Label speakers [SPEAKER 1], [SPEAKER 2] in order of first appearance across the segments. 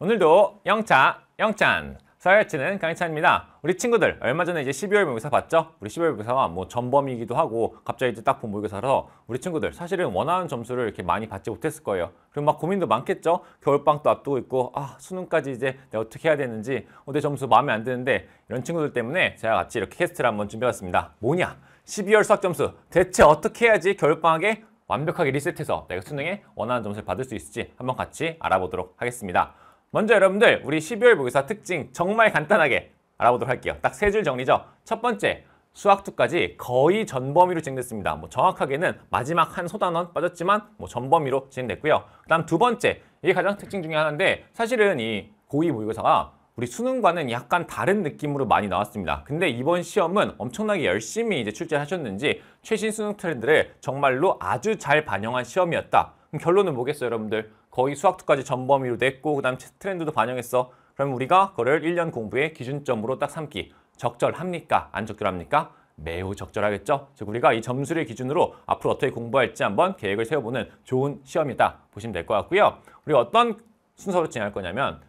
[SPEAKER 1] 오늘도 영차, 영찬, 서열치는 강희찬입니다. 우리 친구들 얼마 전에 이제 12월 모의고사 봤죠? 우리 12월 모의고사가 뭐 전범이기도 하고 갑자기 이제 딱 본 모의고사라서 우리 친구들 사실은 원하는 점수를 이렇게 많이 받지 못했을 거예요. 그리고 막 고민도 많겠죠? 겨울방도 앞두고 있고 아 수능까지 이제 내가 어떻게 해야 되는지 어, 내 점수 마음에 안 드는데 이런 친구들 때문에 제가 같이 이렇게 캐스트를 한번 준비해봤습니다. 뭐냐? 12월 수학 점수 대체 어떻게 해야지 겨울방학에 완벽하게 리셋해서 내가 수능에 원하는 점수를 받을 수 있을지 한번 같이 알아보도록 하겠습니다. 먼저 여러분들 우리 12월 모의사 특징 정말 간단하게 알아보도록 할게요. 딱 세 줄 정리죠. 첫 번째, 수학2까지 거의 전범위로 진행됐습니다. 뭐 정확하게는 마지막 한 소단원 빠졌지만 뭐 전범위로 진행됐고요. 그 다음 두 번째, 이게 가장 특징 중에 하나인데 사실은 이 고2 모의고사가 우리 수능과는 약간 다른 느낌으로 많이 나왔습니다. 근데 이번 시험은 엄청나게 열심히 이제 출제하셨는지 최신 수능 트렌드를 정말로 아주 잘 반영한 시험이었다. 그럼 결론은 뭐겠어요, 여러분들? 거의 수학투까지 전범위로 냈고 그 다음 트렌드도 반영했어. 그럼 우리가 그거를 1년 공부의 기준점으로 딱 삼기 적절합니까? 안 적절합니까? 매우 적절하겠죠? 즉 우리가 이 점수를 기준으로 앞으로 어떻게 공부할지 한번 계획을 세워보는 좋은 시험이다 보시면 될 것 같고요. 우리 어떤 순서로 진행할 거냐면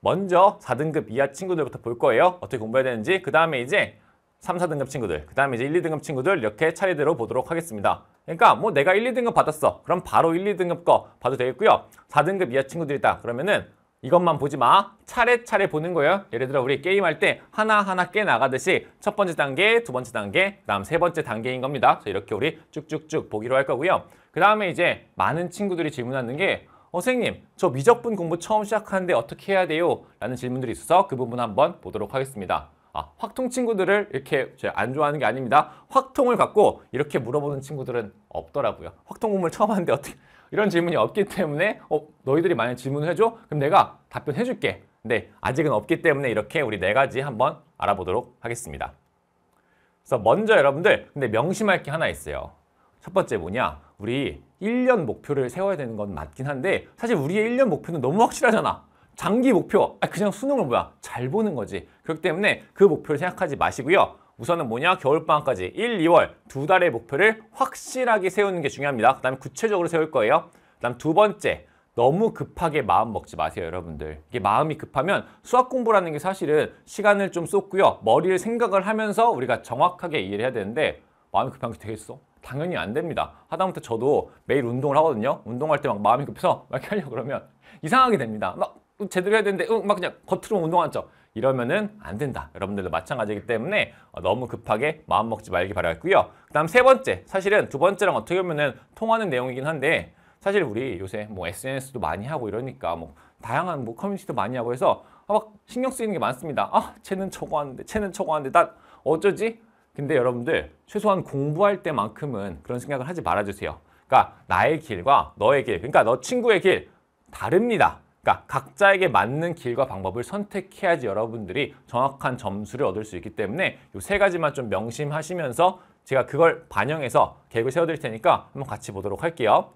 [SPEAKER 1] 먼저 4등급 이하 친구들부터 볼 거예요. 어떻게 공부해야 되는지 그 다음에 이제 3, 4등급 친구들, 그 다음에 이제 1, 2등급 친구들 이렇게 차례대로 보도록 하겠습니다. 그러니까 뭐 내가 1, 2등급 받았어. 그럼 바로 1, 2등급 거 봐도 되겠고요. 4등급 이하 친구들이다. 그러면은 이것만 보지 마. 차례차례 보는 거예요. 예를 들어 우리 게임할 때 하나하나 깨 나가듯이 첫 번째 단계, 두 번째 단계, 그다음 세 번째 단계인 겁니다. 그래서 이렇게 우리 쭉쭉쭉 보기로 할 거고요. 그다음에 이제 많은 친구들이 질문하는 게 어, 선생님, 저 미적분 공부 처음 시작하는데 어떻게 해야 돼요? 라는 질문들이 있어서 그 부분 한번 보도록 하겠습니다. 아, 확통 친구들을 이렇게 제가 안 좋아하는 게 아닙니다. 확통을 갖고 이렇게 물어보는 친구들은 없더라고요. 확통 공부를 처음 하는데 어떻게 이런 질문이 없기 때문에 어, 너희들이 만약 질문을 해줘? 그럼 내가 답변해줄게. 근데 아직은 없기 때문에 이렇게 우리 네 가지 한번 알아보도록 하겠습니다. 그래서 먼저 여러분들 근데 명심할 게 하나 있어요. 첫 번째 뭐냐? 우리 1년 목표를 세워야 되는 건 맞긴 한데 사실 우리의 1년 목표는 너무 확실하잖아. 장기 목표, 아, 그냥 수능을 뭐야, 잘 보는 거지. 그렇기 때문에 그 목표를 생각하지 마시고요. 우선은 뭐냐, 겨울방학까지 1, 2월 두 달의 목표를 확실하게 세우는 게 중요합니다. 그 다음에 구체적으로 세울 거예요. 그 다음 두 번째, 너무 급하게 마음 먹지 마세요 여러분들 이게 마음이 급하면 수학 공부라는 게 사실은 시간을 좀 쏟고요 머리를 생각을 하면서 우리가 정확하게 이해를 해야 되는데 마음이 급한 게 되겠어? 당연히 안 됩니다 하다못해 저도 매일 운동을 하거든요 운동할 때 막 마음이 급해서 막 이렇게 하려고 그러면 이상하게 됩니다 막 제대로 해야 되는데 응, 막 그냥 겉으로 운동하죠. 이러면은 안 된다. 여러분들도 마찬가지이기 때문에 어, 너무 급하게 마음 먹지 말기 바라겠고요. 그다음 세 번째, 사실은 두 번째랑 어떻게 보면은 통하는 내용이긴 한데 사실 우리 요새 뭐 SNS도 많이 하고 이러니까 뭐 다양한 뭐 커뮤니티도 많이 하고 해서 아, 막 신경 쓰이는 게 많습니다. 아, 쟤는 저거 하는데, 쟤는 저거 하는데, 난 어쩌지? 근데 여러분들 최소한 공부할 때만큼은 그런 생각을 하지 말아주세요. 그러니까 나의 길과 너의 길, 그러니까 너 친구의 길 다릅니다. 그러니까 각자에게 맞는 길과 방법을 선택해야지 여러분들이 정확한 점수를 얻을 수 있기 때문에 이 세 가지만 좀 명심하시면서 제가 그걸 반영해서 계획을 세워드릴 테니까 한번 같이 보도록 할게요.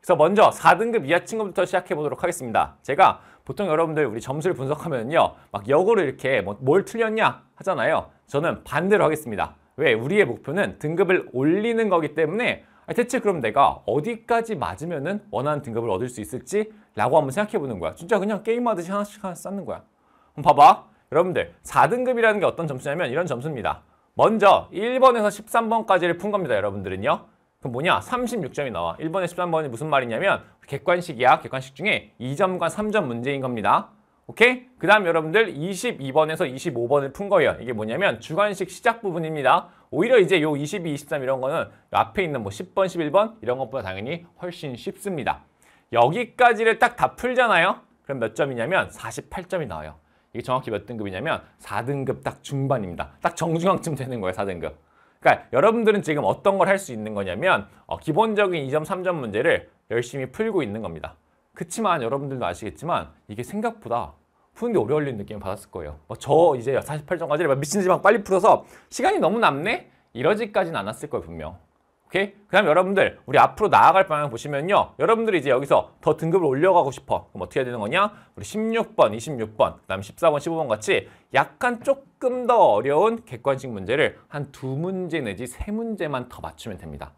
[SPEAKER 1] 그래서 먼저 4등급 이하 친구부터 시작해 보도록 하겠습니다. 제가 보통 여러분들 우리 점수를 분석하면요. 막 역으로 이렇게 뭐뭘 틀렸냐 하잖아요. 저는 반대로 하겠습니다. 왜? 우리의 목표는 등급을 올리는 거기 때문에 대체 그럼 내가 어디까지 맞으면 원하는 등급을 얻을 수 있을지 라고 한번 생각해 보는 거야. 진짜 그냥 게임하듯이 하나씩 하나씩 쌓는 거야. 그럼 봐봐. 여러분들 4등급이라는 게 어떤 점수냐면 이런 점수입니다. 먼저 1번에서 13번까지를 푼 겁니다. 여러분들은요. 그 뭐냐? 36점이 나와. 1번에 13번이 무슨 말이냐면 객관식이야. 객관식 중에 2점과 3점 문제인 겁니다. 오케이? 그 다음 여러분들 22번에서 25번을 푼 거예요. 이게 뭐냐면 주관식 시작 부분입니다. 오히려 이제 요 22, 23 이런 거는 앞에 있는 뭐 10번, 11번 이런 것보다 당연히 훨씬 쉽습니다. 여기까지를 딱 다 풀잖아요. 그럼 몇 점이냐면 48점이 나와요. 이게 정확히 몇 등급이냐면 4등급 딱 중반입니다. 딱 정중앙쯤 되는 거예요, 4등급. 그러니까 여러분들은 지금 어떤 걸 할 수 있는 거냐면 어, 기본적인 2점, 3점 문제를 열심히 풀고 있는 겁니다. 그렇지만 여러분들도 아시겠지만 이게 생각보다 푸는데 오래 걸리는 느낌을 받았을 거예요. 어, 저 이제 48점까지 미친 듯이 막 빨리 풀어서 시간이 너무 남네? 이러지까지는 않았을 거예요, 분명. 오케이? 그 다음 여러분들 우리 앞으로 나아갈 방향 보시면요 여러분들이 이제 여기서 더 등급을 올려가고 싶어 그럼 어떻게 해야 되는 거냐 우리 16번, 26번, 그 다음 14번, 15번 같이 약간 조금 더 어려운 객관식 문제를 한 두 문제 내지 세 문제만 더 맞추면 됩니다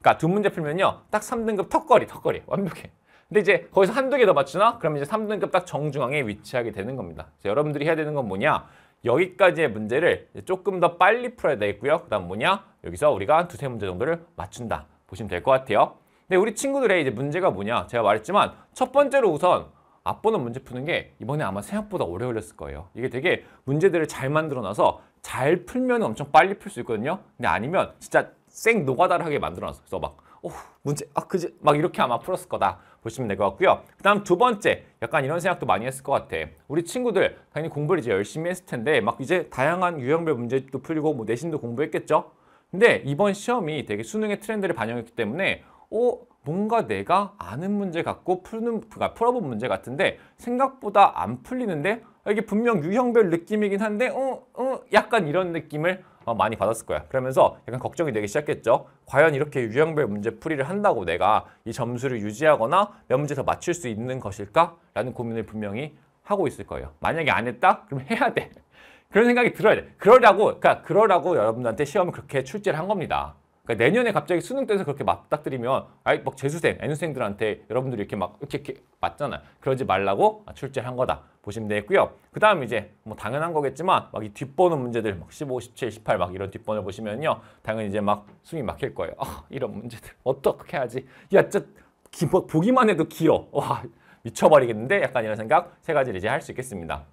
[SPEAKER 1] 그러니까 두 문제 풀면요 딱 3등급 턱걸이 턱걸이 완벽해 근데 이제 거기서 한두 개 더 맞추나? 그럼 이제 3등급 딱 정중앙에 위치하게 되는 겁니다 여러분들이 해야 되는 건 뭐냐 여기까지의 문제를 조금 더 빨리 풀어야 되겠고요. 그 다음 뭐냐? 여기서 우리가 두세 문제 정도를 맞춘다. 보시면 될 것 같아요. 근데 우리 친구들의 이제 문제가 뭐냐? 제가 말했지만 첫 번째로 우선 앞보는 문제 푸는 게 이번에 아마 생각보다 오래 걸렸을 거예요. 이게 되게 문제들을 잘 만들어놔서 잘 풀면 엄청 빨리 풀 수 있거든요. 근데 아니면 진짜 생 노가다를 하게 만들어놨어. 그래서 막 어, 문제 아 그지 막 이렇게 아마 풀었을 거다. 보시면 될 것 같고요. 그다음 두 번째 약간 이런 생각도 많이 했을 것 같아. 우리 친구들 당연히 공부를 이제 열심히 했을 텐데 막 이제 다양한 유형별 문제도 풀리고 뭐 내신도 공부했겠죠. 근데 이번 시험이 되게 수능의 트렌드를 반영했기 때문에 어 뭔가 내가 아는 문제 갖고 푸는 그러니까 풀어본 문제 같은데 생각보다 안 풀리는데 이게 분명 유형별 느낌이긴 한데 어 어, 약간 이런 느낌을 어, 많이 받았을 거야. 그러면서 약간 걱정이 되기 시작했죠. 과연 이렇게 유형별 문제 풀이를 한다고 내가 이 점수를 유지하거나 몇 문제 더 맞출 수 있는 것일까? 라는 고민을 분명히 하고 있을 거예요. 만약에 안 했다? 그럼 해야 돼. 그런 생각이 들어야 돼. 그러라고, 그러니까 그러라고 여러분들한테 시험을 그렇게 출제를 한 겁니다. 그러니까 내년에 갑자기 수능 때서 그렇게 맞닥뜨리면 아이 막 재수생, N수생들한테 여러분들이 이렇게 막 이렇게, 이렇게 맞잖아 그러지 말라고 출제한 거다. 보시면 되겠고요. 그 다음 이제 뭐 당연한 거겠지만 막 이 뒷번호 문제들 막 15, 17, 18막 이런 뒷번호 보시면요. 당연히 이제 막 숨이 막힐 거예요. 아, 이런 문제들 어떻게 해야지 야, 저짜 기, 보기만 해도 귀여 와, 미쳐버리겠는데? 약간 이런 생각 세 가지를 이제 할 수 있겠습니다.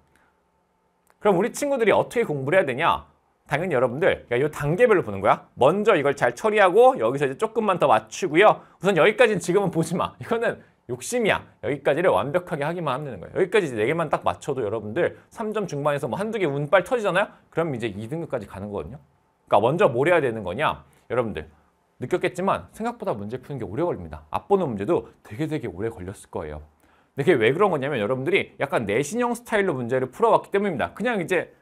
[SPEAKER 1] 그럼 우리 친구들이 어떻게 공부를 해야 되냐? 당연히 여러분들 이 그러니까 단계별로 보는 거야. 먼저 이걸 잘 처리하고 여기서 이제 조금만 더 맞추고요. 우선 여기까지는 지금은 보지 마. 이거는 욕심이야. 여기까지를 완벽하게 하기만 하면 되는 거예요. 여기까지 이제 4개만 딱 맞춰도 여러분들 3점 중반에서 뭐 한두 개 운빨 터지잖아요? 그럼 이제 2등급까지 가는 거거든요. 그러니까 먼저 뭘 해야 되는 거냐? 여러분들 느꼈겠지만 생각보다 문제 푸는 게 오래 걸립니다. 앞보는 문제도 되게 되게 오래 걸렸을 거예요. 근데 그게 왜 그런 거냐면 여러분들이 약간 내신형 스타일로 문제를 풀어왔기 때문입니다. 그냥 이제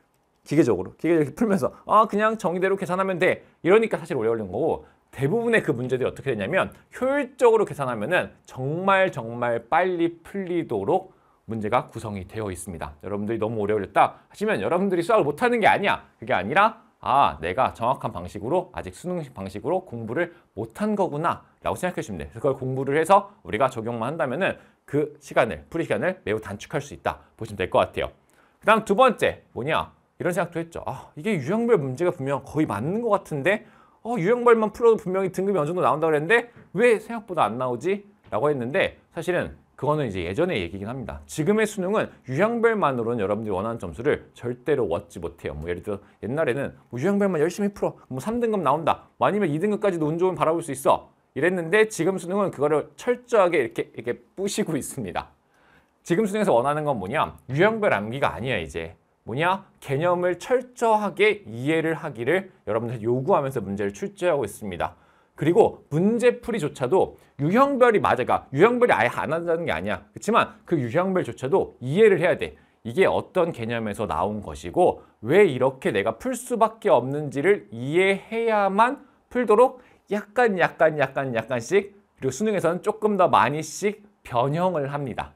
[SPEAKER 1] 기계적으로 기계적으로 풀면서 아 그냥 정의대로 계산하면 돼 이러니까 사실 오래 걸리는 거고 대부분의 그 문제들이 어떻게 되냐면 효율적으로 계산하면은 정말 정말 빨리 풀리도록 문제가 구성이 되어 있습니다. 여러분들이 너무 오래 걸렸다 하시면 여러분들이 수학을 못하는 게 아니야. 그게 아니라 아 내가 정확한 방식으로 아직 수능식 방식으로 공부를 못 한 거구나 라고 생각해 주시면 돼요. 그걸 공부를 해서 우리가 적용만 한다면 은그 시간을, 풀이 시간을 매우 단축할 수 있다 보시면 될 것 같아요. 그 다음 두 번째 뭐냐 이런 생각도 했죠. 아, 이게 유형별 문제가 분명 거의 맞는 것 같은데 어, 유형별만 풀어도 분명히 등급이 어느 정도 나온다 고 그랬는데 왜 생각보다 안 나오지? 라고 했는데 사실은 그거는 이제 예전의 얘기긴 합니다. 지금의 수능은 유형별만으로는 여러분들이 원하는 점수를 절대로 얻지 못해요. 뭐 예를 들어 옛날에는 뭐 유형별만 열심히 풀어. 뭐 3등급 나온다. 뭐 아니면 2등급까지도 운 좋으면 바라볼 수 있어. 이랬는데 지금 수능은 그거를 철저하게 이렇게 이렇게 부시고 있습니다. 지금 수능에서 원하는 건 뭐냐? 유형별 암기가 아니야 이제. 뭐냐? 개념을 철저하게 이해를 하기를 여러분들 요구하면서 문제를 출제하고 있습니다. 그리고 문제풀이조차도 유형별이 맞아. 가 유형별이 아예 안 한다는 게 아니야. 그렇지만 그 유형별조차도 이해를 해야 돼. 이게 어떤 개념에서 나온 것이고 왜 이렇게 내가 풀 수밖에 없는지를 이해해야만 풀도록 약간 약간 약간 약간씩 그리고 수능에서는 조금 더 많이씩 변형을 합니다.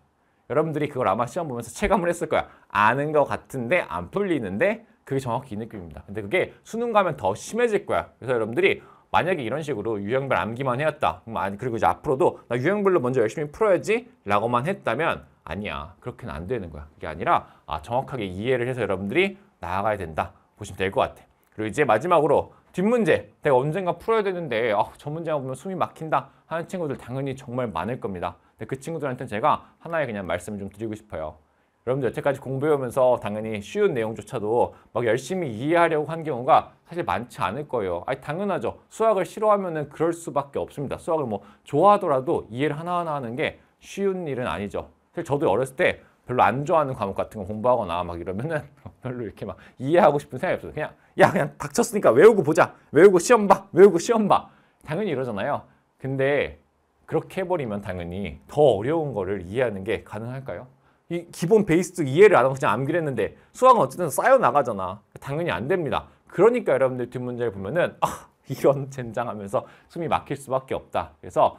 [SPEAKER 1] 여러분들이 그걸 아마 시험 보면서 체감을 했을 거야. 아는 것 같은데 안 풀리는데 그게 정확히 이 느낌입니다. 근데 그게 수능 가면 더 심해질 거야. 그래서 여러분들이 만약에 이런 식으로 유형별 암기만 해왔다. 그리고 이제 앞으로도 나 유형별로 먼저 열심히 풀어야지 라고만 했다면 아니야. 그렇게는 안 되는 거야. 그게 아니라 아, 정확하게 이해를 해서 여러분들이 나아가야 된다. 보시면 될 것 같아. 그리고 이제 마지막으로 뒷문제 내가 언젠가 풀어야 되는데 아, 저 문제만 보면 숨이 막힌다 하는 친구들 당연히 정말 많을 겁니다. 근데 그 친구들한테는 제가 하나의 그냥 말씀을 좀 드리고 싶어요. 여러분들 여태까지 공부해오면서 당연히 쉬운 내용조차도 막 열심히 이해하려고 한 경우가 사실 많지 않을 거예요. 아니 당연하죠. 수학을 싫어하면 그럴 수밖에 없습니다. 수학을 뭐 좋아하더라도 이해를 하나하나 하는 게 쉬운 일은 아니죠. 사실 저도 어렸을 때 별로 안 좋아하는 과목 같은 거 공부하거나 막 이러면은 별로 이렇게 막 이해하고 싶은 생각이 없어요. 그냥 야 그냥 닥쳤으니까 외우고 보자. 외우고 시험 봐. 외우고 시험 봐. 당연히 이러잖아요. 근데 그렇게 해버리면 당연히 더 어려운 거를 이해하는 게 가능할까요? 이 기본 베이스 도 이해를 안 하고 그냥 암기를 했는데 수학은 어쨌든 쌓여 나가잖아. 당연히 안 됩니다. 그러니까 여러분들 뒷문제를 보면은 아, 이런 젠장하면서 숨이 막힐 수밖에 없다. 그래서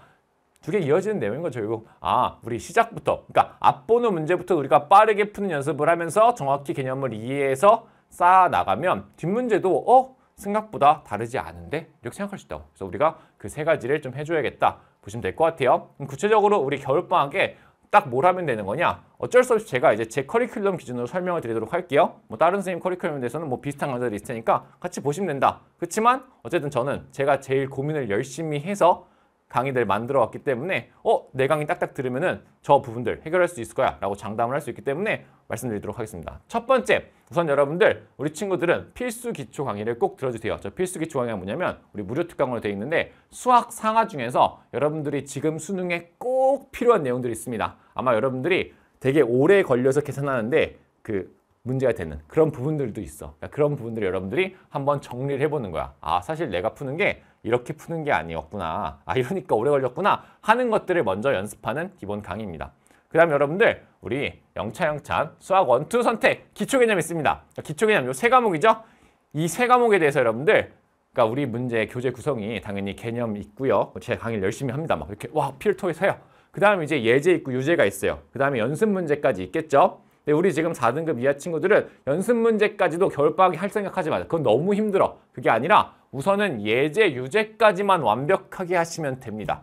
[SPEAKER 1] 두 개 이어지는 내용인 거죠. 결국 아 우리 시작부터 그러니까 앞보는 문제부터 우리가 빠르게 푸는 연습을 하면서 정확히 개념을 이해해서 쌓아 나가면 뒷문제도 어 생각보다 다르지 않은데 이렇게 생각할 수 있다고. 그래서 우리가 그 세 가지를 좀 해줘야겠다. 보시면 될 것 같아요. 구체적으로 우리 겨울방학에 딱 뭘 하면 되는 거냐? 어쩔 수 없이 제가 이제 제 커리큘럼 기준으로 설명을 드리도록 할게요. 뭐 다른 선생님 커리큘럼에 대해서는 뭐 비슷한 강좌들이 있으니까 같이 보시면 된다. 그렇지만 어쨌든 저는 제가 제일 고민을 열심히 해서 강의들 만들어 왔기 때문에 어, 내 강의 딱딱 들으면은 저 부분들 해결할 수 있을 거야 라고 장담을 할 수 있기 때문에 말씀드리도록 하겠습니다. 첫 번째, 우선 여러분들 우리 친구들은 필수 기초 강의를 꼭 들어주세요. 저 필수 기초 강의가 뭐냐면 우리 무료 특강으로 되어 있는데 수학 상하 중에서 여러분들이 지금 수능에 꼭 필요한 내용들이 있습니다. 아마 여러분들이 되게 오래 걸려서 계산하는데 그 문제가 되는 그런 부분들도 있어. 그러니까 그런 부분들을 여러분들이 한번 정리를 해보는 거야. 아, 사실 내가 푸는 게 이렇게 푸는 게 아니었구나. 아, 이러니까 오래 걸렸구나 하는 것들을 먼저 연습하는 기본 강의입니다. 그 다음 여러분들 우리 영차영찬 수학 원투 선택 기초 개념 있습니다. 기초 개념 요 세 과목이죠. 이 세 과목에 대해서 여러분들 그러니까 우리 문제 교재 구성이 당연히 개념 있고요. 제 강의를 열심히 합니다. 막 이렇게 와 피를 통해서 요그 다음에 이제 예제 있고 유제가 있어요. 그 다음에 연습 문제까지 있겠죠. 근데 네, 우리 지금 4등급 이하 친구들은 연습 문제까지도 겨울방학에 할 생각하지 마세요. 그건 너무 힘들어. 그게 아니라 우선은 예제, 유제까지만 완벽하게 하시면 됩니다.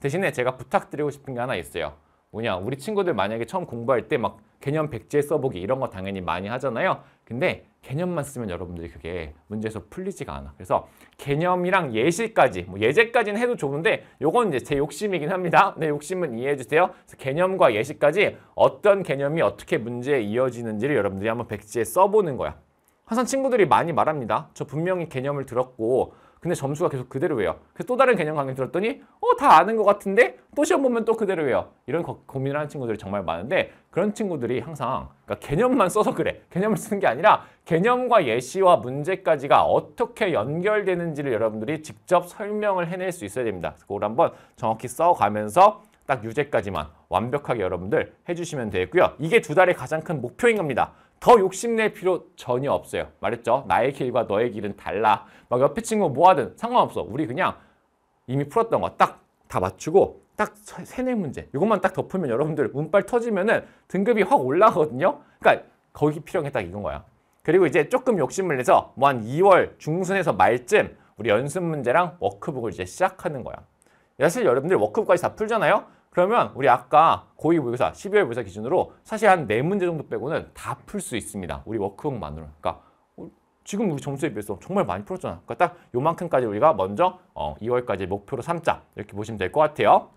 [SPEAKER 1] 대신에 제가 부탁드리고 싶은 게 하나 있어요. 뭐냐, 우리 친구들 만약에 처음 공부할 때 막 개념 백지에 써보기 이런 거 당연히 많이 하잖아요. 근데 개념만 쓰면 여러분들이 그게 문제에서 풀리지가 않아. 그래서 개념이랑 예시까지, 뭐 예제까지는 해도 좋은데 요건 이제 제 욕심이긴 합니다. 내 네, 욕심은 이해해 주세요. 그래서 개념과 예시까지 어떤 개념이 어떻게 문제에 이어지는지를 여러분들이 한번 백지에 써보는 거야. 항상 친구들이 많이 말합니다. 저 분명히 개념을 들었고 근데 점수가 계속 그대로 예요 그래서 또 다른 개념 강의 들었더니 어 다 아는 것 같은데 또 시험 보면 또 그대로 예요 이런 거, 고민을 하는 친구들이 정말 많은데 그런 친구들이 항상 그러니까 개념만 써서 그래. 개념을 쓰는 게 아니라 개념과 예시와 문제까지가 어떻게 연결되는지를 여러분들이 직접 설명을 해낼 수 있어야 됩니다. 그걸 한번 정확히 써가면서 딱 유제까지만 완벽하게 여러분들 해주시면 되겠고요. 이게 두 달의 가장 큰 목표인 겁니다. 더 욕심낼 필요 전혀 없어요. 말했죠? 나의 길과 너의 길은 달라. 막 옆에 친구 뭐 하든 상관없어. 우리 그냥 이미 풀었던 거 딱 다 맞추고 딱 세네 문제. 이것만 딱 덮으면 여러분들 운빨 터지면은 등급이 확 올라가거든요. 그러니까 거기 필요한 게 딱 이건 거야. 그리고 이제 조금 욕심을 내서 뭐 한 2월 중순에서 말쯤 우리 연습 문제랑 워크북을 이제 시작하는 거야. 사실 여러분들 워크북까지 다 풀잖아요. 그러면 우리 아까 고위모의고사 12월 모의고사 기준으로 사실 한4문제 정도 빼고는 다 풀 수 있습니다. 우리 워크북만으로. 그러니까 지금 우리 점수에 비해서 정말 많이 풀었잖아. 그러니까 딱 요만큼까지 우리가 먼저 어, 2월까지 목표로 삼자. 이렇게 보시면 될 것 같아요.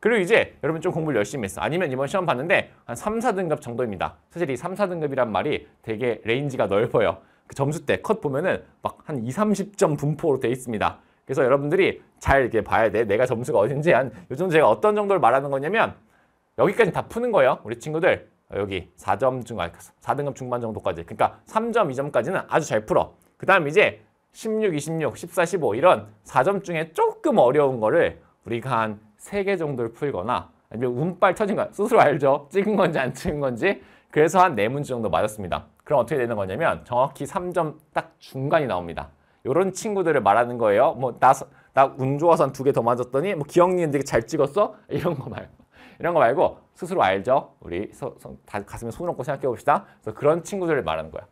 [SPEAKER 1] 그리고 이제 여러분 좀 공부를 열심히 했어. 아니면 이번 시험 봤는데 한 3, 4등급 정도입니다. 사실 이 3, 4등급이란 말이 되게 레인지가 넓어요. 그 점수 때 컷 보면은 막 한 2, 30점 분포로 돼 있습니다. 그래서 여러분들이 잘 이렇게 봐야 돼. 내가 점수가 어딘지 한 요즘 제가 어떤 정도를 말하는 거냐면 여기까지 다 푸는 거예요. 우리 친구들 여기 4점 중, 4등급 중반 정도까지. 그러니까 3점, 2점까지는 아주 잘 풀어. 그 다음 이제 16, 26, 14, 15 이런 4점 중에 조금 어려운 거를 우리가 한 3개 정도를 풀거나 아니면 운빨 터진 거 스스로 알죠. 찍은 건지 안 찍은 건지. 그래서 한 4문제 정도 맞았습니다. 그럼 어떻게 되는 거냐면 정확히 3점 딱 중간이 나옵니다. 요런 친구들을 말하는 거예요. 뭐나 나운 좋아서 한 두 개 더 맞았더니 뭐 기억니는 되게 잘 찍었어? 이런 거 말고 이런 거 말고 스스로 알죠? 우리 서, 서, 다 가슴에 손을 얹고 생각해 봅시다. 그래서 그런 친구들을 말하는 거야.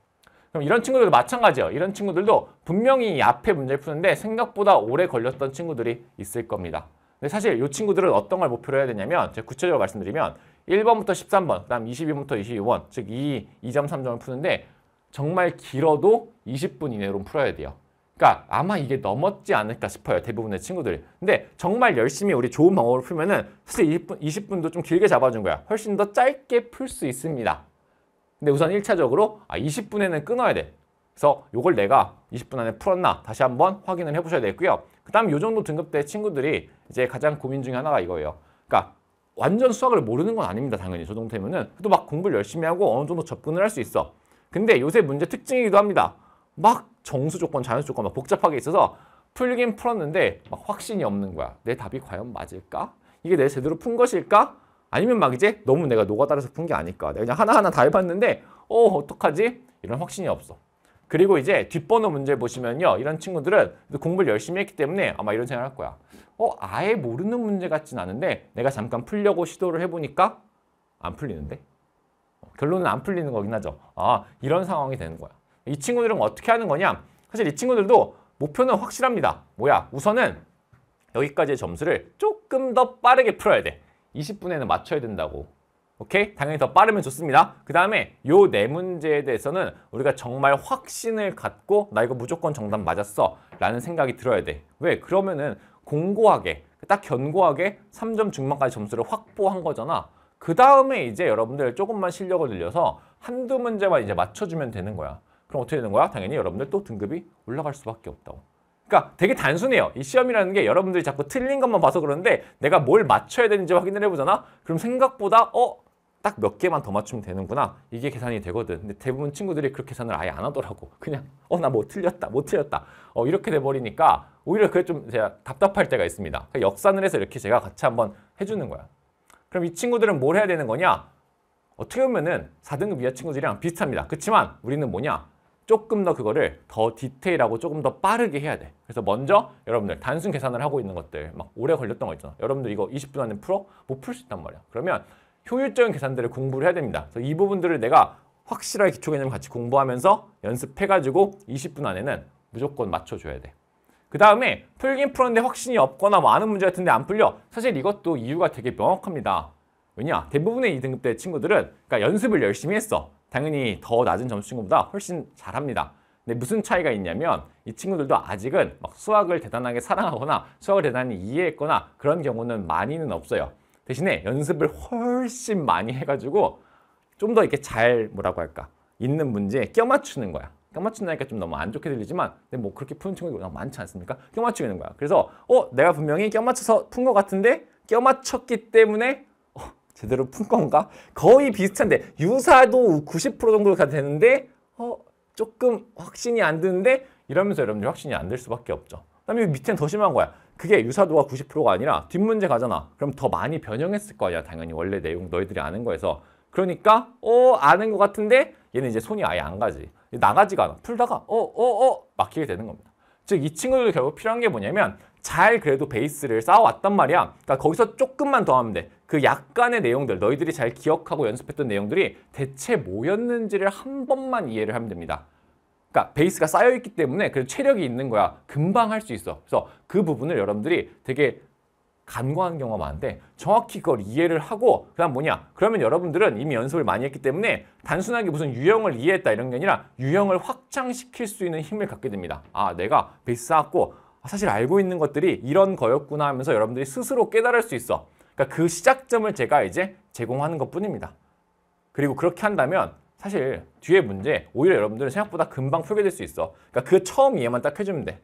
[SPEAKER 1] 그럼 이런 친구들도 마찬가지예요. 이런 친구들도 분명히 이 앞에 문제를 푸는데 생각보다 오래 걸렸던 친구들이 있을 겁니다. 근데 사실 이 친구들은 어떤 걸 목표로 해야 되냐면 제가 구체적으로 말씀드리면 1번부터 13번, 그다음 22번부터 22번, 즉 2, 2.3점을 푸는데 정말 길어도 20분 이내로 풀어야 돼요. 그러니까 아마 이게 넘었지 않을까 싶어요. 대부분의 친구들이. 근데 정말 열심히 우리 좋은 방법을 풀면은 사실 20분, 20분도 좀 길게 잡아준 거야. 훨씬 더 짧게 풀 수 있습니다. 근데 우선 1차적으로 아, 20분에는 끊어야 돼. 그래서 이걸 내가 20분 안에 풀었나 다시 한번 확인을 해보셔야 되고요. 겠그 다음 이 정도 등급대 친구들이 이제 가장 고민 중에 하나가 이거예요. 그러니까 완전 수학을 모르는 건 아닙니다. 당연히 저 정도면은 그래도 막 공부를 열심히 하고 어느 정도 접근을 할 수 있어. 근데 요새 문제 특징이기도 합니다. 막 정수 조건, 자연수 조건 막 복잡하게 있어서 풀긴 풀었는데 막 확신이 없는 거야. 내 답이 과연 맞을까? 이게 내 제대로 푼 것일까? 아니면 막 이제 너무 내가 노가다라서 푼 게 아닐까? 내가 그냥 하나하나 다 해봤는데 어 어떡하지? 이런 확신이 없어. 그리고 이제 뒷번호 문제 보시면요. 이런 친구들은 공부를 열심히 했기 때문에 아마 이런 생각을 할 거야. 어 아예 모르는 문제 같진 않은데 내가 잠깐 풀려고 시도를 해보니까 안 풀리는데? 결론은 안 풀리는 거긴 하죠. 아 이런 상황이 되는 거야. 이 친구들은 어떻게 하는 거냐? 사실 이 친구들도 목표는 확실합니다. 뭐야? 우선은 여기까지의 점수를 조금 더 빠르게 풀어야 돼. 20분에는 맞춰야 된다고. 오케이? 당연히 더 빠르면 좋습니다. 그 다음에 요 네 문제에 대해서는 우리가 정말 확신을 갖고 나 이거 무조건 정답 맞았어 라는 생각이 들어야 돼. 왜? 그러면은 공고하게 딱 견고하게 3점 중반까지 점수를 확보한 거잖아. 그 다음에 이제 여러분들 조금만 실력을 늘려서 한두 문제만 이제 맞춰주면 되는 거야. 그럼 어떻게 되는 거야? 당연히 여러분들 또 등급이 올라갈 수밖에 없다고. 그러니까 되게 단순해요. 이 시험이라는 게 여러분들이 자꾸 틀린 것만 봐서 그러는데 내가 뭘 맞춰야 되는지 확인을 해보잖아? 그럼 생각보다 어? 딱 몇 개만 더 맞추면 되는구나. 이게 계산이 되거든. 근데 대부분 친구들이 그렇게 계산을 아예 안 하더라고. 그냥 어 나 뭐 틀렸다, 뭐 틀렸다. 어 이렇게 돼버리니까 오히려 그게 좀 제가 답답할 때가 있습니다. 그러니까 역산을 해서 이렇게 제가 같이 한번 해주는 거야. 그럼 이 친구들은 뭘 해야 되는 거냐? 어떻게 보면은 4등급 이하 친구들이랑 비슷합니다. 그렇지만 우리는 뭐냐? 조금 더 그거를 더 디테일하고 조금 더 빠르게 해야 돼. 그래서 먼저 여러분들 단순 계산을 하고 있는 것들 막 오래 걸렸던 거 있잖아. 여러분들 이거 20분 안에 풀어? 못 풀 수 있단 말이야. 그러면 효율적인 계산들을 공부를 해야 됩니다. 그래서 이 부분들을 내가 확실하게 기초 개념 같이 공부하면서 연습해가지고 20분 안에는 무조건 맞춰줘야 돼. 그 다음에 풀긴 풀었는데 확신이 없거나 많은 뭐 는 문제 같은데 안 풀려. 사실 이것도 이유가 되게 명확합니다. 왜냐? 대부분의 2등급 대 친구들은 그러니까 연습을 열심히 했어. 당연히 더 낮은 점수친구보다 훨씬 잘합니다. 근데 무슨 차이가 있냐면 이 친구들도 아직은 막 수학을 대단하게 사랑하거나 수학을 대단히 이해했거나 그런 경우는 많이는 없어요. 대신에 연습을 훨씬 많이 해가지고 좀 더 이렇게 잘 뭐라고 할까 있는 문제에 껴맞추는 거야. 껴맞춘다니까 좀 너무 안 좋게 들리지만 근데 뭐 그렇게 푸는 친구들 워낙 많지 않습니까? 껴맞추는 거야. 그래서 어 내가 분명히 껴맞춰서 푼 것 같은데 껴맞췄기 때문에 제대로 푼 건가? 거의 비슷한데 유사도 90% 정도가 되는데 어 조금 확신이 안 드는데 이러면서 여러분들 확신이 안 될 수밖에 없죠. 그다음에 밑에는 더 심한 거야. 그게 유사도가 90%가 아니라 뒷문제 가잖아. 그럼 더 많이 변형했을 거야. 당연히 원래 내용 너희들이 아는 거에서. 그러니까 어 아는 것 같은데 얘는 이제 손이 아예 안 가지. 나가지가 않아. 풀다가 어 어, 어 막히게 되는 겁니다. 즉 이 친구들 도 결국 필요한 게 뭐냐면 잘 그래도 베이스를 쌓아왔단 말이야. 그러니까 거기서 조금만 더 하면 돼. 그 약간의 내용들, 너희들이 잘 기억하고 연습했던 내용들이 대체 뭐였는지를 한 번만 이해를 하면 됩니다. 그러니까 베이스가 쌓여있기 때문에 그 체력이 있는 거야. 금방 할 수 있어. 그래서 그 부분을 여러분들이 되게 간과한 경우가 많은데 정확히 그걸 이해를 하고 그다음 뭐냐 그러면 여러분들은 이미 연습을 많이 했기 때문에 단순하게 무슨 유형을 이해했다 이런 게 아니라 유형을 확장시킬 수 있는 힘을 갖게 됩니다 아 내가 베이스 쌓았고 사실 알고 있는 것들이 이런 거였구나 하면서 여러분들이 스스로 깨달을 수 있어 그러니까 그 시작점을 제가 이제 제공하는 것뿐입니다. 그리고 그렇게 한다면 사실 뒤에 문제 오히려 여러분들은 생각보다 금방 풀게 될 수 있어. 그러니까 그 처음 이해만 딱 해주면 돼.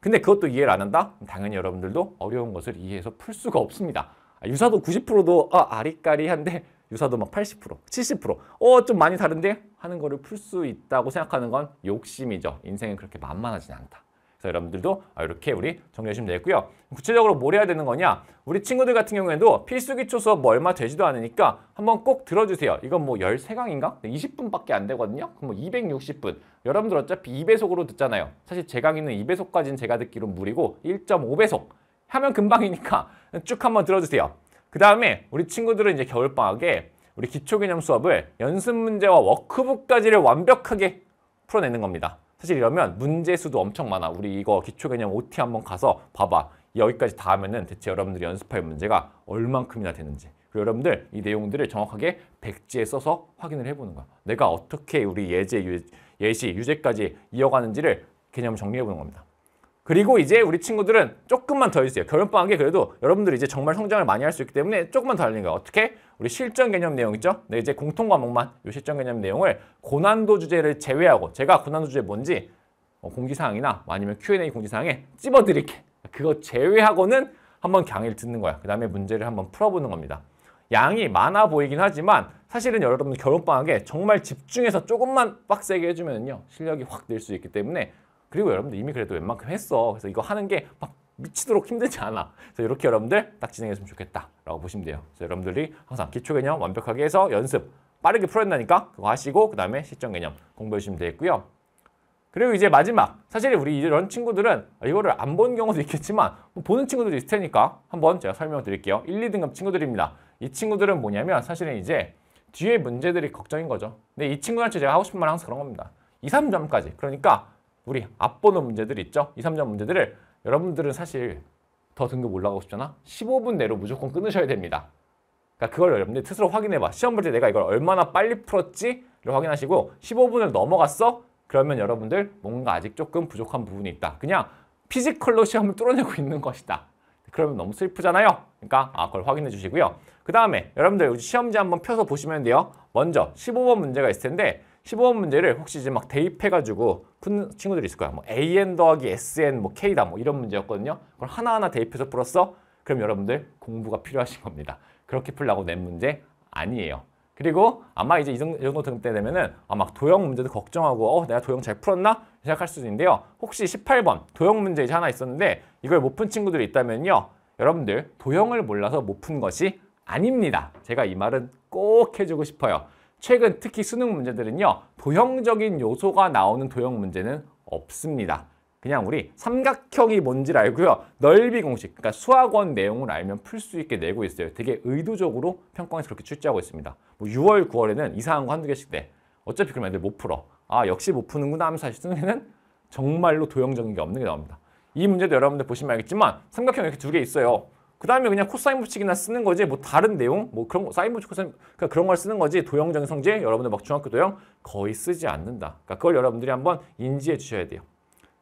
[SPEAKER 1] 근데 그것도 이해를 안 한다? 당연히 여러분들도 어려운 것을 이해해서 풀 수가 없습니다. 아, 유사도 90%도 아, 아리까리한데 유사도 막 80%, 70%, 어, 좀 많이 다른데? 하는 거를 풀 수 있다고 생각하는 건 욕심이죠. 인생은 그렇게 만만하진 않다. 그래서 여러분들도 아, 이렇게 우리 정리하시면 되겠고요. 구체적으로 뭘 해야 되는 거냐? 우리 친구들 같은 경우에도 필수 기초 수업 뭐 얼마 되지도 않으니까 한번 꼭 들어주세요. 이건 뭐 13강인가? 20분밖에 안 되거든요. 그럼 뭐 260분. 여러분들 어차피 2배속으로 듣잖아요. 사실 제 강의는 2배속까지는 제가 듣기로 무리고 1.5배속 하면 금방이니까 쭉 한번 들어주세요. 그 다음에 우리 친구들은 이제 겨울방학에 우리 기초개념 수업을 연습 문제와 워크북까지를 완벽하게 풀어내는 겁니다. 사실 이러면 문제 수도 엄청 많아. 우리 이거 기초개념 OT 한번 가서 봐봐. 여기까지 다 하면은 대체 여러분들이 연습할 문제가 얼만큼이나 되는지. 그리고 여러분들 이 내용들을 정확하게 백지에 써서 확인을 해보는 거야. 내가 어떻게 우리 예제, 유, 예시, 유제까지 이어가는지를 개념 정리해보는 겁니다. 그리고 이제 우리 친구들은 조금만 더있어요 결혼방학에 그래도 여러분들이 이제 정말 성장을 많이 할 수 있기 때문에 조금만 더 하는 거예 어떻게? 우리 실전 개념 내용 이죠 네, 이제 공통 과목만 이 실전 개념 내용을 고난도 주제를 제외하고 제가 고난도 주제 뭔지 어, 공지사항이나 아니면 Q&A 공지사항에 찝어드릴게. 그거 제외하고는 한번 강의를 듣는 거야. 그 다음에 문제를 한번 풀어보는 겁니다. 양이 많아 보이긴 하지만 사실은 여러분 결혼방학에 정말 집중해서 조금만 빡세게 해주면요 실력이 확 늘 수 있기 때문에 그리고 여러분들 이미 그래도 웬만큼 했어. 그래서 이거 하는 게막 미치도록 힘들지 않아. 그래서 이렇게 여러분들 딱 진행했으면 좋겠다라고 보시면 돼요. 그래서 여러분들이 항상 기초 개념 완벽하게 해서 연습 빠르게 풀어낸다니까 그거 하시고 그 다음에 실전 개념 공부해 주시면 되겠고요. 그리고 이제 마지막 사실 우리 이런 친구들은 이거를 안 본 경우도 있겠지만 뭐 보는 친구들이 있을 테니까 한번 제가 설명을 드릴게요. 1, 2등급 친구들입니다. 이 친구들은 뭐냐면 사실은 이제 뒤에 문제들이 걱정인 거죠. 근데 이 친구한테 제가 하고 싶은 말은 항상 그런 겁니다. 2, 3점까지 그러니까 우리 앞보는 문제들 있죠. 2, 3점 문제들을 여러분들은 사실 더 등급 올라가고 싶잖아? 15분 내로 무조건 끊으셔야 됩니다. 그러니까 그걸 여러분들 스스로 확인해봐. 시험 볼 때 내가 이걸 얼마나 빨리 풀었지를 확인하시고 15분을 넘어갔어? 그러면 여러분들 뭔가 아직 조금 부족한 부분이 있다. 그냥 피지컬로 시험을 뚫어내고 있는 것이다. 그러면 너무 슬프잖아요. 그러니까 아, 그걸 확인해 주시고요. 그 다음에 여러분들 시험지 한번 펴서 보시면 돼요. 먼저 15번 문제가 있을 텐데 15번 문제를 혹시 이제 막 대입해가지고 푼 친구들이 있을 거야. 뭐 AN 더하기 SN 뭐 K다 뭐 이런 문제였거든요. 그걸 하나하나 대입해서 풀었어? 그럼 여러분들 공부가 필요하신 겁니다. 그렇게 풀라고 낸 문제 아니에요. 그리고 아마 이제 이 정도, 등대 되면은 아마 도형 문제도 걱정하고 어 내가 도형 잘 풀었나 생각할 수도 있는데요. 혹시 18번 도형 문제 이제 하나 있었는데 이걸 못 푼 친구들이 있다면요. 여러분들 도형을 몰라서 못 푼 것이 아닙니다. 제가 이 말은 꼭 해주고 싶어요. 최근 특히 수능 문제들은요. 도형적인 요소가 나오는 도형 문제는 없습니다. 그냥 우리 삼각형이 뭔지 알고요. 넓이 공식, 그러니까 수학원 내용을 알면 풀 수 있게 내고 있어요. 되게 의도적으로 평가원에서 그렇게 출제하고 있습니다. 뭐 6월, 9월에는 이상한 거 한두 개씩 내. 어차피 그러면 애들 못 풀어. 아, 역시 못 푸는구나 하면서 사실 수능에는 정말로 도형적인 게 없는 게 나옵니다. 이 문제도 여러분들 보시면 알겠지만 삼각형 이렇게 두 개 있어요. 그 다음에 그냥 코사인 법칙이나 쓰는 거지 뭐 다른 내용 뭐 그런 거 사인 법칙 코사인 그러니까 그런 걸 쓰는 거지 도형적인 성질 여러분들 막 중학교 도형 거의 쓰지 않는다. 그러니까 그걸 여러분들이 한번 인지해 주셔야 돼요.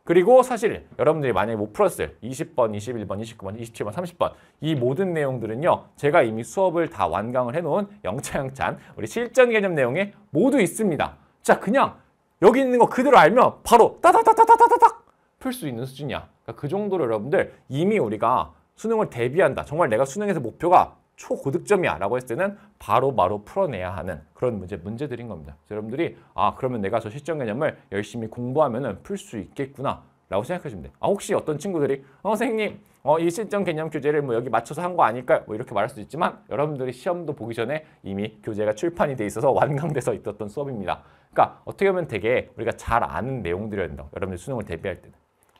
[SPEAKER 1] 그리고 사실 여러분들이 만약에 못 풀었을 20번, 21번, 29번, 27번, 30번 이 모든 내용들은요. 제가 이미 수업을 다 완강을 해놓은 영차영찬 우리 실전 개념 내용에 모두 있습니다. 자 그냥 여기 있는 거 그대로 알면 바로 따다다다다다닥 풀 수 있는 수준이야. 그러니까 그 정도로 여러분들 이미 우리가 수능을 대비한다. 정말 내가 수능에서 목표가 초고득점이야 라고 했을 때는 바로바로 바로 풀어내야 하는 그런 문제, 문제들인 겁니다. 여러분들이 아 그러면 내가 저 실전 개념을 열심히 공부하면 풀 수 있겠구나 라고 생각하시면 돼요. 아 혹시 어떤 친구들이 어 선생님 어, 이 실전 개념 교재를 뭐 여기 맞춰서 한 거 아닐까요? 뭐 이렇게 말할 수 있지만 여러분들이 시험도 보기 전에 이미 교재가 출판이 돼 있어서 완강돼서 있었던 수업입니다. 그러니까 어떻게 보면 되게 우리가 잘 아는 내용들이어야 된다. 여러분들 수능을 대비할 때는.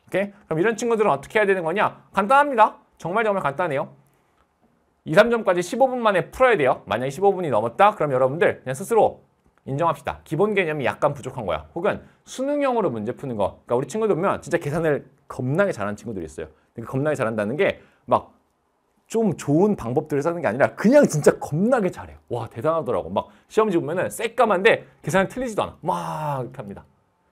[SPEAKER 1] 오케이? 그럼 이런 친구들은 어떻게 해야 되는 거냐? 간단합니다. 정말 정말 간단해요. 2, 3점까지 15분 만에 풀어야 돼요. 만약에 15분이 넘었다? 그럼 여러분들 그냥 스스로 인정합시다. 기본 개념이 약간 부족한 거야. 혹은 수능형으로 문제 푸는 거. 그러니까 우리 친구들 보면 진짜 계산을 겁나게 잘하는 친구들이 있어요. 그러니까 겁나게 잘한다는 게 막 좀 좋은 방법들을 쓰는 게 아니라 그냥 진짜 겁나게 잘해요. 와 대단하더라고. 막 시험지 보면은 새까만데 계산이 틀리지도 않아. 막 이렇게 합니다.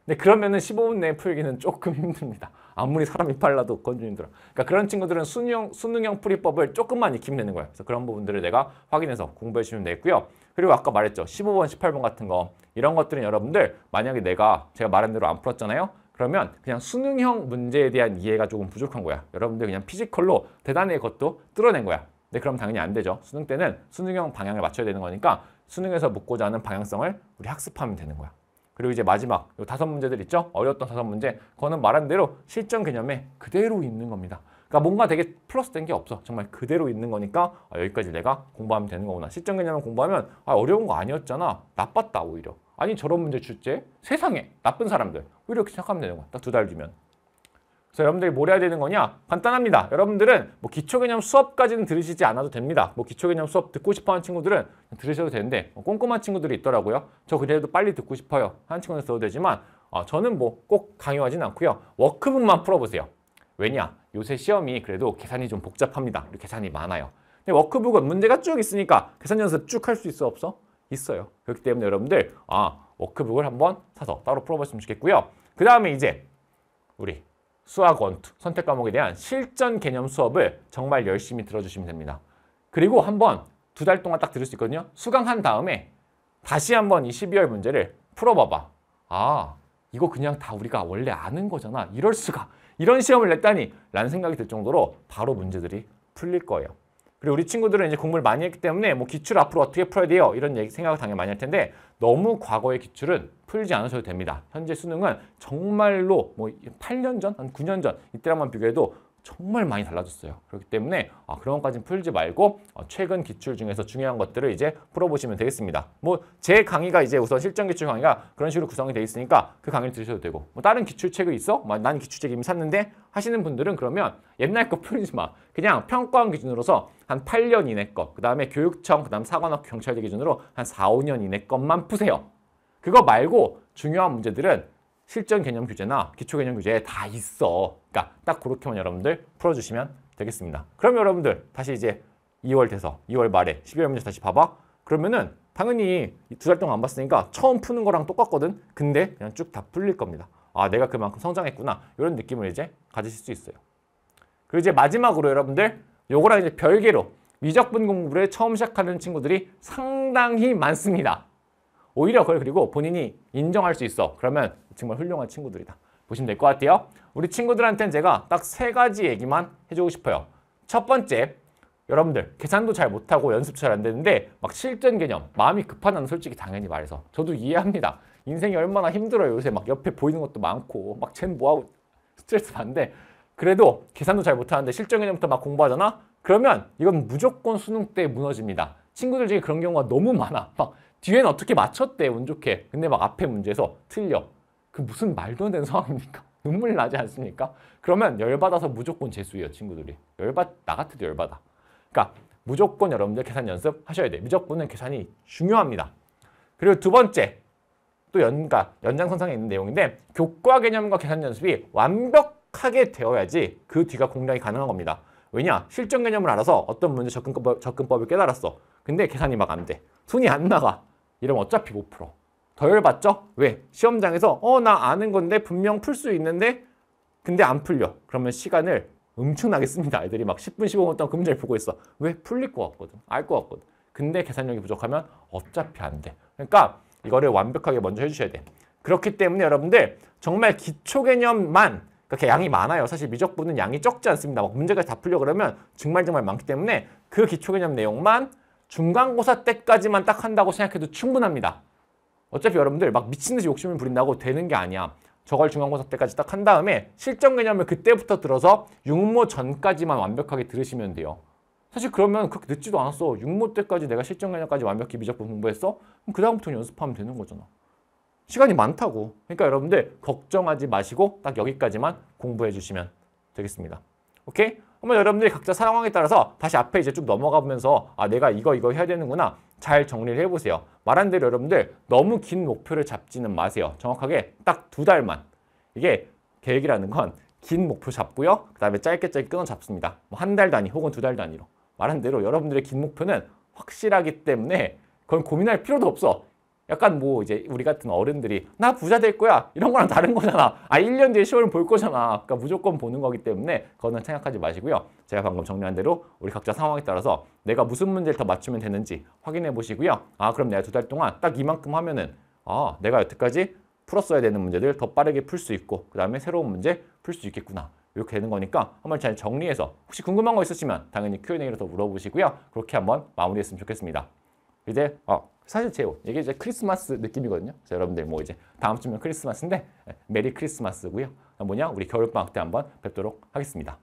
[SPEAKER 1] 근데 네, 그러면은 15분 내에 풀기는 조금 힘듭니다. 아무리 사람이 빨라도 건조 힘들어. 그러니까 그런 친구들은 수능형, 수능형 풀이법을 조금만 익히면 되는 거예요. 그래서 그런 부분들을 내가 확인해서 공부해 주면 되고요. 겠 그리고 아까 말했죠. 15번, 18번 같은 거 이런 것들은 여러분들 만약에 내가 제가 말한 대로 안 풀었잖아요. 그러면 그냥 수능형 문제에 대한 이해가 조금 부족한 거야. 여러분들 그냥 피지컬로 대단히 것도 뚫어낸 거야. 근데 네, 그럼 당연히 안 되죠. 수능 때는 수능형 방향을 맞춰야 되는 거니까 수능에서 묻고자 하는 방향성을 우리 학습하면 되는 거야. 그리고 이제 마지막 요 다섯 문제들 있죠? 어려웠던 다섯 문제. 그거는 말한 대로 실전 개념에 그대로 있는 겁니다. 그러니까 뭔가 되게 플러스된 게 없어. 정말 그대로 있는 거니까 아, 여기까지 내가 공부하면 되는 거구나. 실전 개념을 공부하면 아, 어려운 거 아니었잖아. 나빴다 오히려. 아니 저런 문제 출제 세상에 나쁜 사람들 오히려 이렇게 생각하면 되는 거야. 딱 두 달 뒤면. 자, 여러분들이 뭘 해야 되는 거냐? 간단합니다. 여러분들은 뭐 기초 개념 수업까지는 들으시지 않아도 됩니다. 뭐 기초 개념 수업 듣고 싶어 하는 친구들은 들으셔도 되는데 뭐 꼼꼼한 친구들이 있더라고요. 저 그래도 빨리 듣고 싶어요. 하는 친구는 들어도 되지만 어, 저는 뭐 꼭 강요하진 않고요. 워크북만 풀어보세요. 왜냐? 요새 시험이 그래도 계산이 좀 복잡합니다. 계산이 많아요. 근데 워크북은 문제가 쭉 있으니까 계산 연습 쭉 할 수 있어 없어? 있어요. 그렇기 때문에 여러분들 아 워크북을 한번 사서 따로 풀어보시면 좋겠고요. 그 다음에 이제 우리 수학 원투, 선택 과목에 대한 실전 개념 수업을 정말 열심히 들어주시면 됩니다. 그리고 한번 두 달 동안 딱 들을 수 있거든요. 수강한 다음에 다시 한번 이 12월 문제를 풀어봐봐. 아, 이거 그냥 다 우리가 원래 아는 거잖아. 이럴 수가. 이런 시험을 냈다니 라는 생각이 들 정도로 바로 문제들이 풀릴 거예요. 그리고 우리 친구들은 이제 공부를 많이 했기 때문에 뭐 기출 앞으로 어떻게 풀어야 돼요? 이런 얘기, 생각을 당연히 많이 할 텐데 너무 과거의 기출은 풀지 않으셔도 됩니다. 현재 수능은 정말로 뭐 8년 전, 한 9년 전 이때랑만 비교해도 정말 많이 달라졌어요. 그렇기 때문에 아, 그런 것까지는 풀지 말고 어, 최근 기출 중에서 중요한 것들을 이제 풀어보시면 되겠습니다. 뭐 제 강의가 이제 우선 실전 기출 강의가 그런 식으로 구성이 돼 있으니까 그 강의를 들으셔도 되고 뭐 다른 기출책이 있어? 뭐, 난 기출책 이미 샀는데 하시는 분들은 그러면 옛날 거 풀지 마. 그냥 평가원 기준으로서 한 8년 이내 거, 그 다음에 교육청, 그 다음 사관학교 경찰대 기준으로 한 4, 5년 이내 것만 푸세요. 그거 말고 중요한 문제들은 실전 개념 규제나 기초 개념 규제에 다 있어. 그러니까 딱 그렇게만 여러분들 풀어주시면 되겠습니다. 그럼 여러분들 다시 이제 2월 돼서 2월 말에 12월 문제 다시 봐봐. 그러면은 당연히 두 달 동안 안 봤으니까 처음 푸는 거랑 똑같거든. 근데 그냥 쭉 다 풀릴 겁니다. 아 내가 그만큼 성장했구나 이런 느낌을 이제 가지실 수 있어요. 그리고 이제 마지막으로 여러분들 요거랑 이제 별개로 미적분 공부를 처음 시작하는 친구들이 상당히 많습니다. 오히려 그걸 그리고 본인이 인정할 수 있어. 그러면 정말 훌륭한 친구들이다. 보시면 될 것 같아요. 우리 친구들한테는 제가 딱 세 가지 얘기만 해주고 싶어요. 첫 번째, 여러분들 계산도 잘 못하고 연습잘 안 되는데 막 실전 개념, 마음이 급하다는 솔직히 당연히 말해서 저도 이해합니다. 인생이 얼마나 힘들어요. 요새 막 옆에 보이는 것도 많고 막쟨 뭐하고 스트레스 받는데 그래도 계산도 잘 못하는데 실전 개념부터 막 공부하잖아? 그러면 이건 무조건 수능 때 무너집니다. 친구들 중에 그런 경우가 너무 많아. 막 뒤에는 어떻게 맞췄대, 운 좋게. 근데 막 앞에 문제에서 틀려. 그 무슨 말도 안 되는 상황입니까? 눈물 나지 않습니까? 그러면 열받아서 무조건 재수예요, 친구들이. 열받, 나 같아도 열받아. 그러니까 무조건 여러분들 계산 연습 하셔야 돼요. 무조건은 계산이 중요합니다. 그리고 두 번째, 또 연가, 그러니까 연장선상에 있는 내용인데 교과 개념과 계산 연습이 완벽하게 되어야지 그 뒤가 공략이 가능한 겁니다. 왜냐? 실전 개념을 알아서 어떤 문제 접근법, 접근법을 깨달았어. 근데 계산이 막 안 돼. 손이 안 나가. 이러면 어차피 못 풀어. 덜 받죠? 왜? 시험장에서 어 나 아는 건데 분명 풀 수 있는데 근데 안 풀려. 그러면 시간을 엄청나게 씁니다. 아이들이 막 10분, 15분 동안 금전을 보고 있어. 왜? 풀릴 것 같거든. 알 것 같거든. 근데 계산력이 부족하면 어차피 안 돼. 그러니까 이거를 완벽하게 먼저 해주셔야 돼. 그렇기 때문에 여러분들 정말 기초 개념만 그렇게 그러니까 양이 많아요. 사실 미적분은 양이 적지 않습니다. 막 문제까지 다 풀려 그러면 정말 정말 많기 때문에 그 기초 개념 내용만 중간고사 때까지만 딱 한다고 생각해도 충분합니다. 어차피 여러분들 막 미친 듯이 욕심을 부린다고 되는 게 아니야. 저걸 중간고사 때까지 딱 한 다음에 실전 개념을 그때부터 들어서 육모 전까지만 완벽하게 들으시면 돼요. 사실 그러면 그렇게 늦지도 않았어. 육모 때까지 내가 실전 개념까지 완벽히 미적분 공부했어? 그럼 그다음부터 연습하면 되는 거잖아. 시간이 많다고. 그러니까 여러분들 걱정하지 마시고 딱 여기까지만 공부해 주시면 되겠습니다. 오케이? 한번 여러분들이 각자 상황에 따라서 다시 앞에 이제 좀 넘어가 보면서 아 내가 이거 이거 해야 되는구나 잘 정리를 해보세요. 말한 대로 여러분들 너무 긴 목표를 잡지는 마세요. 정확하게 딱 두 달만. 이게 계획이라는 건 긴 목표 잡고요. 그 다음에 짧게 짧게 끊어 잡습니다. 뭐 한 달 단위 혹은 두 달 단위로. 말한 대로 여러분들의 긴 목표는 확실하기 때문에 그건 고민할 필요도 없어. 약간 뭐 이제 우리 같은 어른들이 나 부자 될 거야 이런 거랑 다른 거잖아 아 1년 뒤에 시험을 볼 거잖아 그러니까 무조건 보는 거기 때문에 그거는 생각하지 마시고요 제가 방금 정리한 대로 우리 각자 상황에 따라서 내가 무슨 문제를 더 맞추면 되는지 확인해 보시고요 아 그럼 내가 두 달 동안 딱 이만큼 하면은 아 내가 여태까지 풀었어야 되는 문제들 더 빠르게 풀 수 있고 그 다음에 새로운 문제 풀 수 있겠구나 이렇게 되는 거니까 한번 잘 정리해서 혹시 궁금한 거 있으시면 당연히 Q&A로 더 물어보시고요 그렇게 한번 마무리했으면 좋겠습니다 이제 어 사실 제 옷. 이게 이제 크리스마스 느낌이거든요. 그래서 여러분들 뭐 이제 다음 주면 크리스마스인데 예, 메리 크리스마스고요. 뭐냐? 우리 겨울방학 때 한번 뵙도록 하겠습니다.